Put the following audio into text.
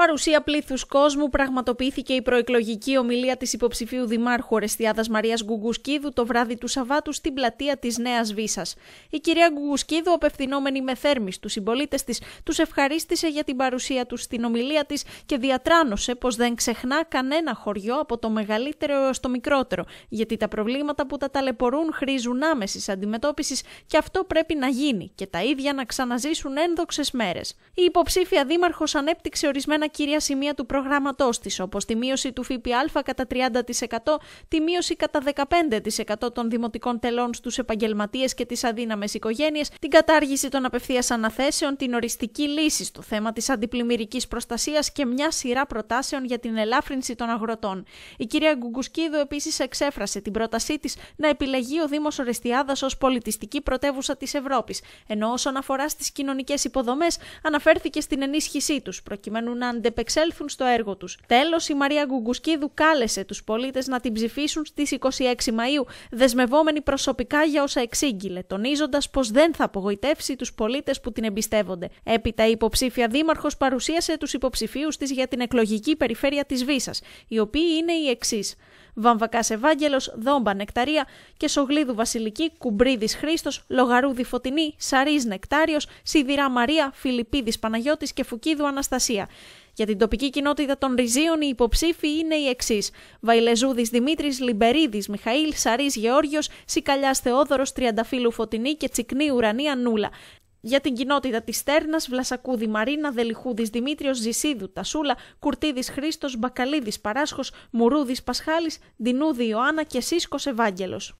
Παρουσία πλήθους κόσμου πραγματοποιήθηκε η προεκλογική ομιλία της υποψηφίου Δημάρχου Ορεστιάδας Μαρίας Γκουγκουσκίδου το βράδυ του Σαββάτου στην πλατεία της Νέας βίσα. Η κυρία Γκουγκουσκίδου, απευθυνόμενη με θέρμης στους συμπολίτες της, τους ευχαρίστησε για την παρουσία τους στην ομιλία της και διατράνωσε πως δεν ξεχνά κανένα χωριό από το μεγαλύτερο έως το μικρότερο, γιατί τα προβλήματα που τα ταλαιπωρούν χρήζουν άμεσης αντιμετώπισης και αυτό πρέπει να γίνει και τα ίδια να ξαναζήσουν ένδοξες μέρες. Η υποψήφια Δήμαρχος ανέπτυξε ορισμένα κύρια σημεία του προγραμματό της όπως τη μείωση του ΦΠΑ κατά 30%, τη μείωση κατά 15% των δημοτικών τελών στους επαγγελματίες και τις αδύναμες οικογένειες, την κατάργηση των απευθείας αναθέσεων, την οριστική λύση στο θέμα της αντιπλημμυρικής προστασίας και μια σειρά προτάσεων για την ελάφρυνση των αγροτών. Η κυρία Γκουγκουσκίδου επίσης εξέφρασε την πρότασή της να επιλεγεί ο Δήμος Ορεστιάδας ως πολιτιστική πρωτεύουσα της Ευρώπης, ενώ όσον αφορά στις κοινωνικές υποδομές αναφέρθηκε στην ενίσχυσή τους προκειμένου να αντεπεξέλθουν στο έργο τους. Τέλος, η Μαρία Γκουγκουσκίδου κάλεσε τους πολίτες να την ψηφίσουν στις 26 Μαΐου, δεσμευόμενη προσωπικά για όσα εξήγηλε, τονίζοντας πως δεν θα απογοητεύσει τους πολίτες που την εμπιστεύονται. Έπειτα η υποψήφια δήμαρχος παρουσίασε τους υποψηφίους της για την εκλογική περιφέρεια της Βίσας, οι οποίοι είναι οι εξής. Βαμβακάς Ευάγγελος, Δόμπα Νεκταρία και Σογλίδου Βασιλική, Κουμπρίδης Χρήστος, Λογαρούδη Φωτεινή, Σαρής Νεκτάριος, Σιδηρά Μαρία, Φιλιππίδης Παναγιώτης και Φουκίδου Αναστασία. Για την τοπική κοινότητα των Ριζίων οι υποψήφοι είναι οι εξής: Βαϊλεζούδης Δημήτρης, Λιμπερίδης Μιχαήλ, Σαρής Γεώργιος, Σικαλιάς Θεόδωρος, Τριανταφύλου Φωτεινή και Τσικνή Ουρανία Νούλα. Για την κοινότητα της Στέρνα, Βλασακούδη Μαρίνα, Δελιχούδης Δημήτριος, Ζησίδου Τασούλα, Κουρτίδης Χρήστος, Μπακαλίδης Παράσχος, Μουρούδης Πασχάλης, Ντινούδη Ιωάννα και Σίσκο Ευάγγελο.